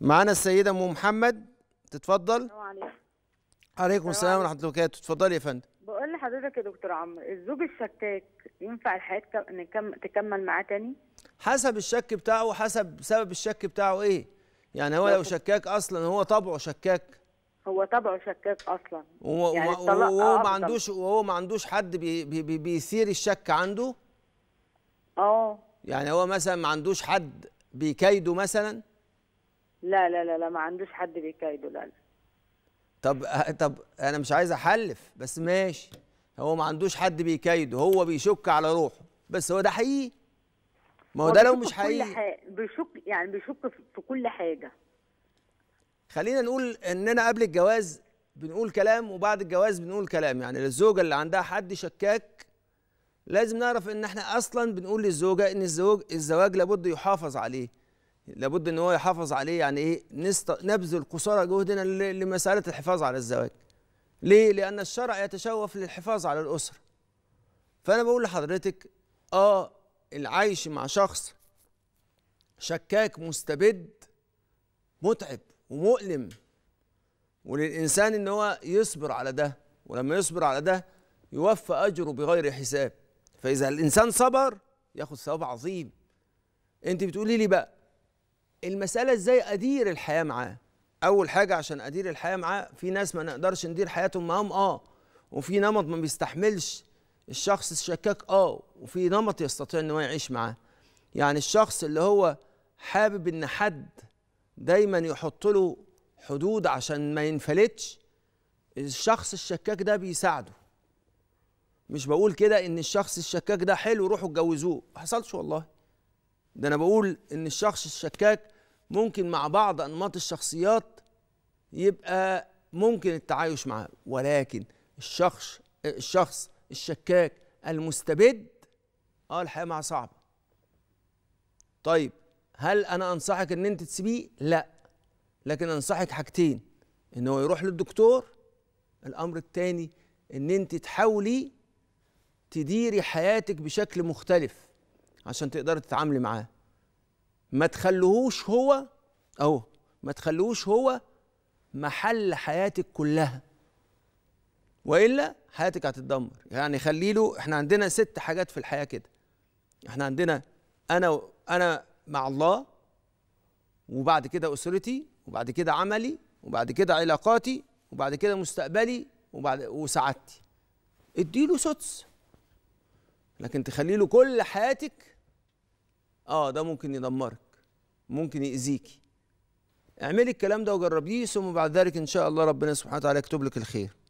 معانا السيده ام محمد تتفضل عليكم. عليكم السلام ورحمه الله وبركاته اتفضلي يا فندم بقول لحضرتك يا دكتور عمرو الزوج الشكاك ينفع الحياه تكمل معاه تاني حسب الشك بتاعه حسب سبب الشك بتاعه ايه يعني هو لو شكاك اصلا هو طبعه شكاك هو طبعه شكاك اصلا يعني وهو يعني وهو ما عندوش وهو ما عندوش حد بي بي بيثير الشك عنده اه يعني هو مثلا ما عندوش حد بيكيده مثلا لا لا لا لا ما عندوش حد بيكايده لا لا طب أه، طب انا مش عايز احلف بس ماشي هو ما عندوش حد بيكايده هو بيشك على روحه بس هو ده حقيقي ما هو ده لو مش حقيقي بيشك يعني بيشك في كل حاجه خلينا نقول اننا قبل الجواز بنقول كلام وبعد الجواز بنقول كلام يعني للزوجه اللي عندها حد شكاك لازم نعرف ان احنا اصلا بنقول للزوجه ان الزوج الزواج لابد يحافظ عليه لابد ان هو يحافظ عليه يعني ايه نست... نبذل قصارى جهدنا ل... لمساله الحفاظ على الزواج ليه لان الشرع يتشوف للحفاظ على الاسره فانا بقول لحضرتك اه العيش مع شخص شكاك مستبد متعب ومؤلم وللانسان ان هو يصبر على ده ولما يصبر على ده يوفى اجره بغير حساب فاذا الانسان صبر ياخد ثواب عظيم انت بتقولي لي بقى المساله ازاي ادير الحياه معاه اول حاجه عشان ادير الحياه معاه في ناس ما نقدرش ندير حياتهم معاهم اه وفي نمط ما بيستحملش الشخص الشكاك اه وفي نمط يستطيع ان هو يعيش معاه يعني الشخص اللي هو حابب ان حد دايما يحط له حدود عشان ما ينفلتش الشخص الشكاك ده بيساعده مش بقول كده ان الشخص الشكاك ده حلو روحوا اتجوزوه ما حصلش والله ده انا بقول ان الشخص الشكاك ممكن مع بعض انماط الشخصيات يبقى ممكن التعايش معاه ولكن الشخص الشخص الشكاك المستبد اه الحياه معاه صعبه طيب هل انا انصحك ان انت تسيبيه لا لكن انصحك حاجتين ان هو يروح للدكتور الامر الثاني ان انت تحاولي تديري حياتك بشكل مختلف عشان تقدر تتعاملي معاه ما تخلوهوش هو اهو ما تخلوهوش هو محل حياتك كلها والا حياتك هتتدمر يعني خلي له احنا عندنا ست حاجات في الحياه كده احنا عندنا انا و... انا مع الله وبعد كده اسرتي وبعد كده عملي وبعد كده علاقاتي وبعد كده مستقبلي وبعد وسعادتي اديله سدس لكن تخلي له كل حياتك اه ده ممكن يدمرك ممكن يأذيكي اعملي الكلام ده وجربيه ثم بعد ذلك ان شاء الله ربنا سبحانه وتعالى يكتب لك الخير